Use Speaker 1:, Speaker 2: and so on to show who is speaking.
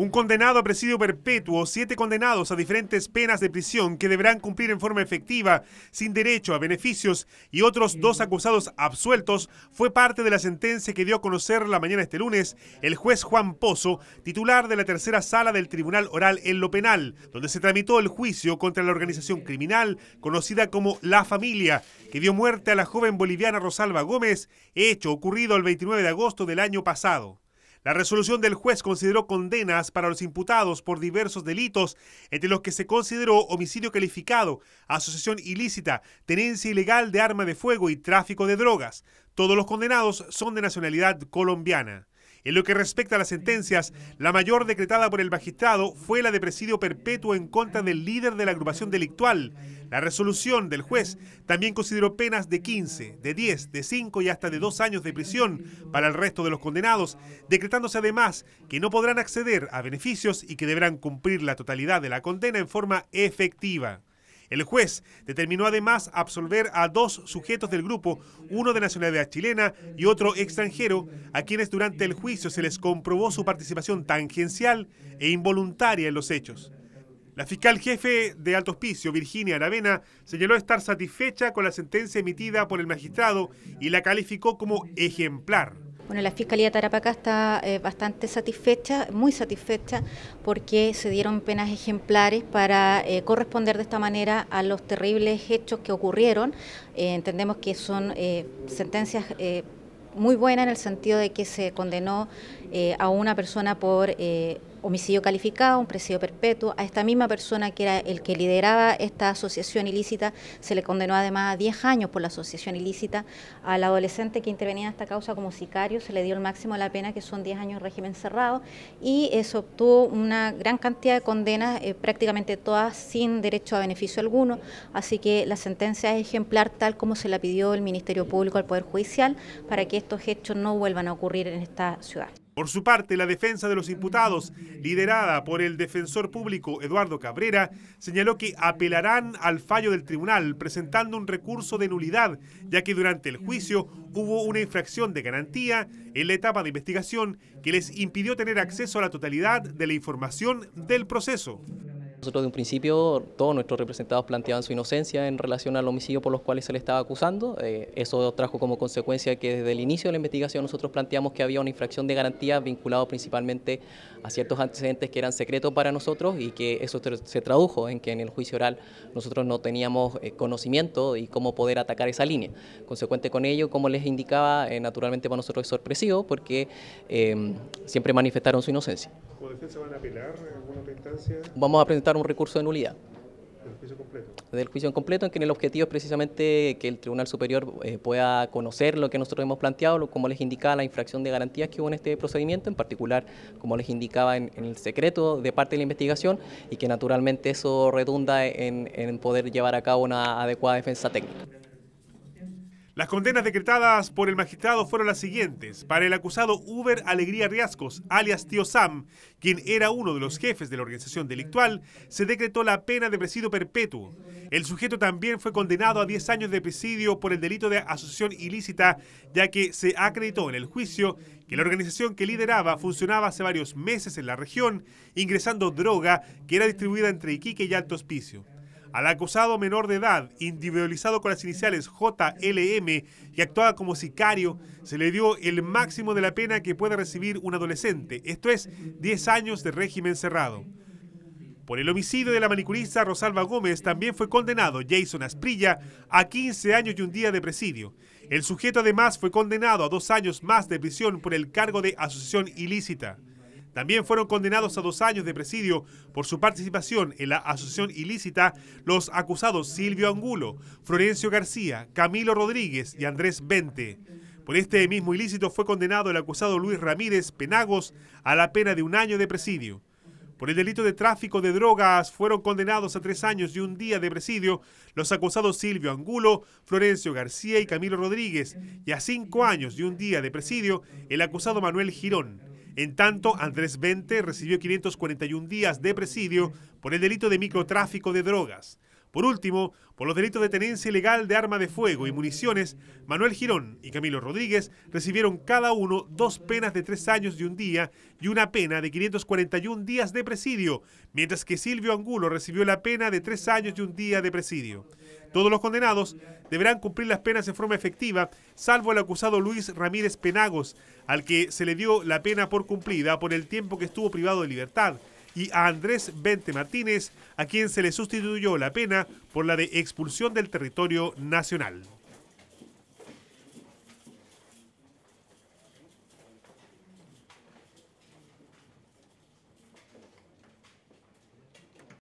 Speaker 1: Un condenado a presidio perpetuo, siete condenados a diferentes penas de prisión que deberán cumplir en forma efectiva, sin derecho a beneficios, y otros dos acusados absueltos, fue parte de la sentencia que dio a conocer la mañana este lunes el juez Juan Pozo, titular de la tercera sala del Tribunal Oral en lo Penal, donde se tramitó el juicio contra la organización criminal conocida como La Familia, que dio muerte a la joven boliviana Rosalba Gómez, hecho ocurrido el 29 de agosto del año pasado. La resolución del juez consideró condenas para los imputados por diversos delitos, entre los que se consideró homicidio calificado, asociación ilícita, tenencia ilegal de arma de fuego y tráfico de drogas. Todos los condenados son de nacionalidad colombiana. En lo que respecta a las sentencias, la mayor decretada por el magistrado fue la de presidio perpetuo en contra del líder de la agrupación delictual. La resolución del juez también consideró penas de 15, de 10, de 5 y hasta de 2 años de prisión para el resto de los condenados, decretándose además que no podrán acceder a beneficios y que deberán cumplir la totalidad de la condena en forma efectiva. El juez determinó además absolver a dos sujetos del grupo, uno de nacionalidad chilena y otro extranjero, a quienes durante el juicio se les comprobó su participación tangencial e involuntaria en los hechos. La fiscal jefe de Alto Hospicio, Virginia Aravena, señaló estar satisfecha con la sentencia emitida por el magistrado y la calificó como ejemplar.
Speaker 2: Bueno, la Fiscalía de Tarapacá está eh, bastante satisfecha, muy satisfecha, porque se dieron penas ejemplares para eh, corresponder de esta manera a los terribles hechos que ocurrieron. Eh, entendemos que son sentencias muy buenas en el sentido de que se condenó eh, a una persona por eh, homicidio calificado, un presidio perpetuo. A esta misma persona que era el que lideraba esta asociación ilícita se le condenó además a 10 años por la asociación ilícita. Al adolescente que intervenía en esta causa como sicario se le dio el máximo de la pena, que son 10 años en régimen cerrado, y se obtuvo una gran cantidad de condenas, eh, prácticamente todas sin derecho a beneficio alguno. Así que la sentencia es ejemplar tal como se la pidió el Ministerio Público al Poder Judicial para que estos hechos no vuelvan a ocurrir en esta ciudad.
Speaker 1: Por su parte, la defensa de los imputados, liderada por el defensor público Eduardo Cabrera, señaló que apelarán al fallo del tribunal presentando un recurso de nulidad, ya que durante el juicio hubo una infracción de garantía en la etapa de investigación que les impidió tener acceso a la totalidad de la información del proceso.
Speaker 3: Nosotros de un principio todos nuestros representados planteaban su inocencia en relación al homicidio por los cuales se le estaba acusando. Eh, eso trajo como consecuencia que desde el inicio de la investigación nosotros planteamos que había una infracción de garantía vinculado principalmente a ciertos antecedentes que eran secretos para nosotros y que eso se tradujo en que en el juicio oral nosotros no teníamos eh, conocimiento y cómo poder atacar esa línea. Consecuente con ello, como les indicaba, eh, naturalmente para nosotros es sorpresivo porque siempre manifestaron su inocencia. Vamos a presentar un recurso de nulidad.
Speaker 1: Del juicio completo.
Speaker 3: Del juicio en completo, en que el objetivo es precisamente que el Tribunal Superior eh, pueda conocer lo que nosotros hemos planteado, como les indicaba, la infracción de garantías que hubo en este procedimiento, en particular, como les indicaba, en, el secreto de parte de la investigación, y que naturalmente eso redunda en poder llevar a cabo una adecuada defensa técnica.
Speaker 1: Las condenas decretadas por el magistrado fueron las siguientes. Para el acusado Uber Alegría Riascos, alias Tío Sam, quien era uno de los jefes de la organización delictual, se decretó la pena de presidio perpetuo. El sujeto también fue condenado a 10 años de presidio por el delito de asociación ilícita, ya que se acreditó en el juicio que la organización que lideraba funcionaba hace varios meses en la región, ingresando droga que era distribuida entre Iquique y Alto Hospicio. Al acusado menor de edad, individualizado con las iniciales JLM y actuaba como sicario, se le dio el máximo de la pena que puede recibir un adolescente, esto es 10 años de régimen cerrado. Por el homicidio de la manicurista Rosalba Gómez también fue condenado Jason Asprilla a 15 años y un día de presidio. El sujeto además fue condenado a dos años más de prisión por el cargo de asociación ilícita. También fueron condenados a dos años de presidio por su participación en la asociación ilícita los acusados Silvio Angulo, Florencio García, Camilo Rodríguez y Andrés Vente. Por este mismo ilícito fue condenado el acusado Luis Ramírez Penagos a la pena de un año de presidio. Por el delito de tráfico de drogas fueron condenados a tres años y un día de presidio los acusados Silvio Angulo, Florencio García y Camilo Rodríguez, y a cinco años y un día de presidio el acusado Manuel Girón. En tanto, Andrés Vente recibió 541 días de presidio por el delito de microtráfico de drogas. Por último, por los delitos de tenencia ilegal de arma de fuego y municiones, Manuel Girón y Camilo Rodríguez recibieron cada uno dos penas de tres años y un día y una pena de 541 días de presidio, mientras que Silvio Angulo recibió la pena de tres años y un día de presidio. Todos los condenados deberán cumplir las penas en forma efectiva, salvo el acusado Luis Ramírez Penagos, al que se le dio la pena por cumplida por el tiempo que estuvo privado de libertad y a Andrés Bente Martínez, a quien se le sustituyó la pena por la de expulsión del territorio nacional.